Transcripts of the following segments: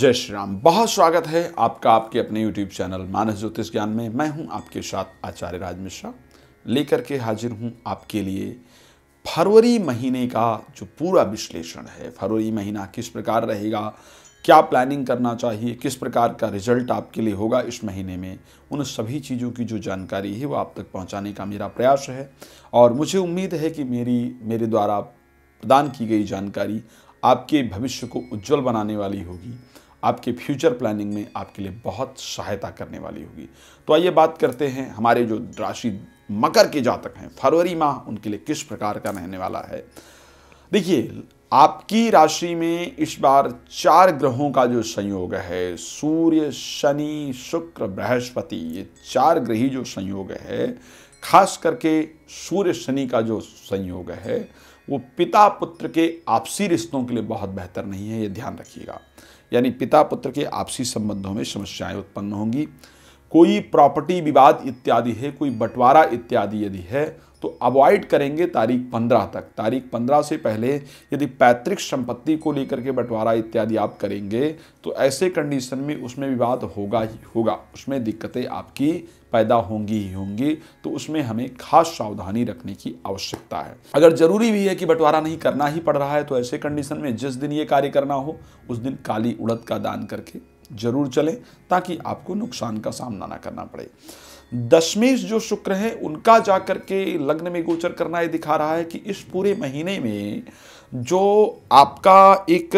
जय श्री राम बहुत स्वागत है आपका आपके अपने YouTube चैनल मानस ज्योतिष ज्ञान में मैं हूं आपके साथ आचार्य राज मिश्रा लेकर के हाजिर हूं आपके लिए फरवरी महीने का जो पूरा विश्लेषण है फरवरी महीना किस प्रकार रहेगा क्या प्लानिंग करना चाहिए किस प्रकार का रिजल्ट आपके लिए होगा इस महीने में उन सभी चीज़ों की जो जानकारी है वो आप तक पहुंचाने का मेरा प्रयास है और मुझे उम्मीद है कि मेरी मेरे द्वारा प्रदान की गई जानकारी आपके भविष्य को उज्जवल बनाने वाली होगी आपके फ्यूचर प्लानिंग में आपके लिए बहुत सहायता करने वाली होगी तो आइए बात करते हैं हमारे जो राशि मकर के जातक हैं फरवरी माह उनके लिए किस प्रकार का रहने वाला है देखिए आपकी राशि में इस बार चार ग्रहों का जो संयोग है सूर्य शनि शुक्र बृहस्पति ये चार ग्रही जो संयोग है खास करके सूर्य शनि का जो संयोग है वो पिता पुत्र के आपसी रिश्तों के लिए बहुत बेहतर नहीं है ये ध्यान रखिएगा यानी पिता पुत्र के आपसी संबंधों में समस्याएं उत्पन्न होंगी कोई प्रॉपर्टी विवाद इत्यादि है कोई बंटवारा इत्यादि यदि है तो अवॉइड करेंगे तारीख पंद्रह तक तारीख पंद्रह से पहले यदि पैतृक संपत्ति को लेकर के बंटवारा इत्यादि आप करेंगे तो ऐसे कंडीशन में उसमें विवाद होगा ही होगा उसमें दिक्कतें आपकी पैदा होंगी ही होंगी तो उसमें हमें खास सावधानी रखने की आवश्यकता है अगर जरूरी भी है कि बंटवारा नहीं करना ही पड़ रहा है तो ऐसे कंडीशन में जिस दिन ये कार्य करना हो उस दिन काली उड़द का दान करके जरूर चलें ताकि आपको नुकसान का सामना ना करना पड़े दशमेश जो शुक्र है उनका जाकर के लग्न में गोचर करना ये दिखा रहा है कि इस पूरे महीने में जो आपका एक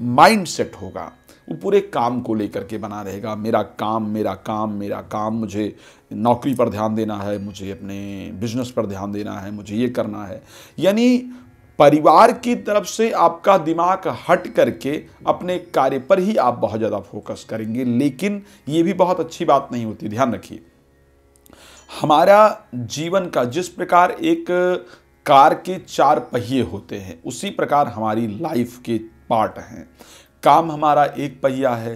माइंड सेट होगा वो पूरे काम को लेकर के बना रहेगा मेरा काम मेरा काम मेरा काम मुझे नौकरी पर ध्यान देना है मुझे अपने बिजनेस पर ध्यान देना है मुझे ये करना है यानी परिवार की तरफ से आपका दिमाग हट करके अपने कार्य पर ही आप बहुत ज़्यादा फोकस करेंगे लेकिन ये भी बहुत अच्छी बात नहीं होती ध्यान रखिए हमारा जीवन का जिस प्रकार एक कार के चार पहिए होते हैं उसी प्रकार हमारी लाइफ के पार्ट हैं काम हमारा एक पहिया है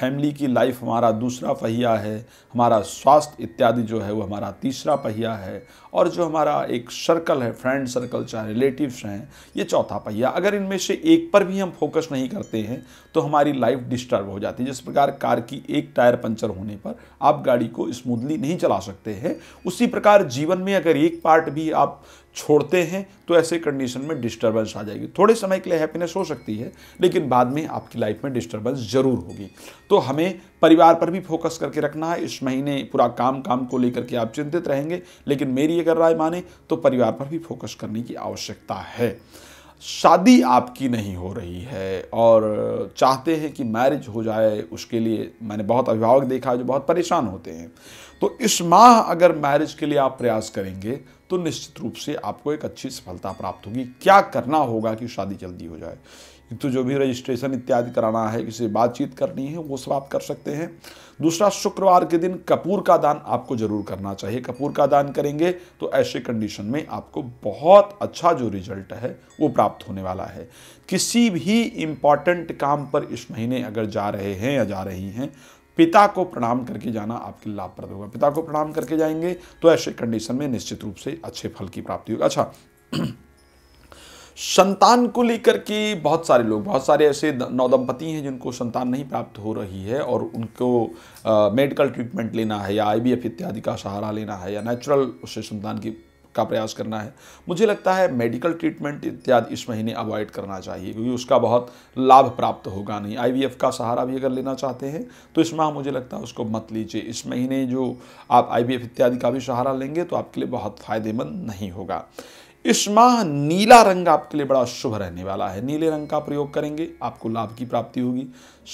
फैमिली की लाइफ हमारा दूसरा पहिया है हमारा स्वास्थ्य इत्यादि जो है वो हमारा तीसरा पहिया है और जो हमारा एक सर्कल है फ्रेंड सर्कल चाहे रिलेटिव्स हैं ये चौथा पहिया अगर इनमें से एक पर भी हम फोकस नहीं करते हैं तो हमारी लाइफ डिस्टर्ब हो जाती है जिस प्रकार कार की एक टायर पंचर होने पर आप गाड़ी को स्मूथली नहीं चला सकते हैं उसी प्रकार जीवन में अगर एक पार्ट भी आप छोड़ते हैं तो ऐसे कंडीशन में डिस्टर्बेंस आ जाएगी थोड़े समय के लिए हैप्पीनेस हो सकती है लेकिन बाद में आपकी लाइफ में डिस्टर्बेंस जरूर होगी तो हमें परिवार पर भी फोकस करके रखना है इस महीने पूरा काम काम को लेकर के आप चिंतित रहेंगे लेकिन मेरी अगर राय माने तो परिवार पर भी फोकस करने की आवश्यकता है शादी आपकी नहीं हो रही है और चाहते हैं कि मैरिज हो जाए उसके लिए मैंने बहुत अभिभावक देखा है जो बहुत परेशान होते हैं तो इस माह अगर मैरिज के लिए आप प्रयास करेंगे तो निश्चित रूप से आपको एक अच्छी सफलता प्राप्त होगी क्या करना होगा कि शादी जल्दी हो जाए तो जो भी रजिस्ट्रेशन इत्यादि कराना है किसी से बातचीत करनी है वो सब आप कर सकते हैं दूसरा शुक्रवार के दिन कपूर का दान आपको जरूर करना चाहिए कपूर का दान करेंगे तो ऐसे कंडीशन में आपको बहुत अच्छा जो रिजल्ट है वो प्राप्त होने वाला है किसी भी इम्पॉर्टेंट काम पर इस महीने अगर जा रहे हैं या जा रही हैं पिता को प्रणाम करके जाना आपके लाभप्रद होगा पिता को प्रणाम करके जाएंगे तो ऐसे कंडीशन में निश्चित रूप से अच्छे फल की प्राप्ति होगी अच्छा संतान को लेकर के बहुत सारे लोग बहुत सारे ऐसे नौदंपति हैं जिनको संतान नहीं प्राप्त हो रही है और उनको मेडिकल ट्रीटमेंट लेना है या आई इत्यादि का सहारा लेना है या नेचुरल उससे संतान की का प्रयास करना है मुझे लगता है मेडिकल ट्रीटमेंट इत्यादि इस महीने अवॉइड करना चाहिए क्योंकि उसका बहुत लाभ प्राप्त होगा नहीं आईवीएफ का सहारा भी अगर लेना चाहते हैं तो इस माह मुझे लगता है उसको मत लीजिए इस महीने जो आप आईवीएफ इत्यादि का भी सहारा लेंगे तो आपके लिए बहुत फायदेमंद नहीं होगा इस माह नीला रंग आपके लिए बड़ा शुभ रहने वाला है नीले रंग का प्रयोग करेंगे आपको लाभ की प्राप्ति होगी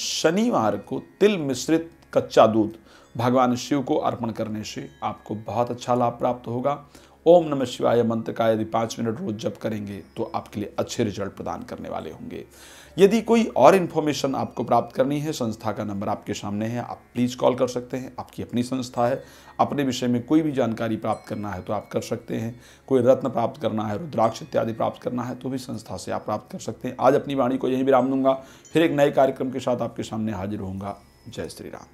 शनिवार को तिल मिश्रित कच्चा दूध भगवान शिव को अर्पण करने से आपको बहुत अच्छा लाभ प्राप्त होगा ओम नमः शिवाय मंत्र का यदि पाँच मिनट रोज जप करेंगे तो आपके लिए अच्छे रिजल्ट प्रदान करने वाले होंगे यदि कोई और इन्फॉर्मेशन आपको प्राप्त करनी है संस्था का नंबर आपके सामने है आप प्लीज़ कॉल कर सकते हैं आपकी अपनी संस्था है अपने विषय में कोई भी जानकारी प्राप्त करना है तो आप कर सकते हैं कोई रत्न प्राप्त करना है रुद्राक्ष इत्यादि प्राप्त करना है तो भी संस्था से आप प्राप्त कर सकते हैं आज अपनी वाणी को यहीं विराम दूंगा फिर एक नए कार्यक्रम के साथ आपके सामने हाजिर होंगे जय श्री राम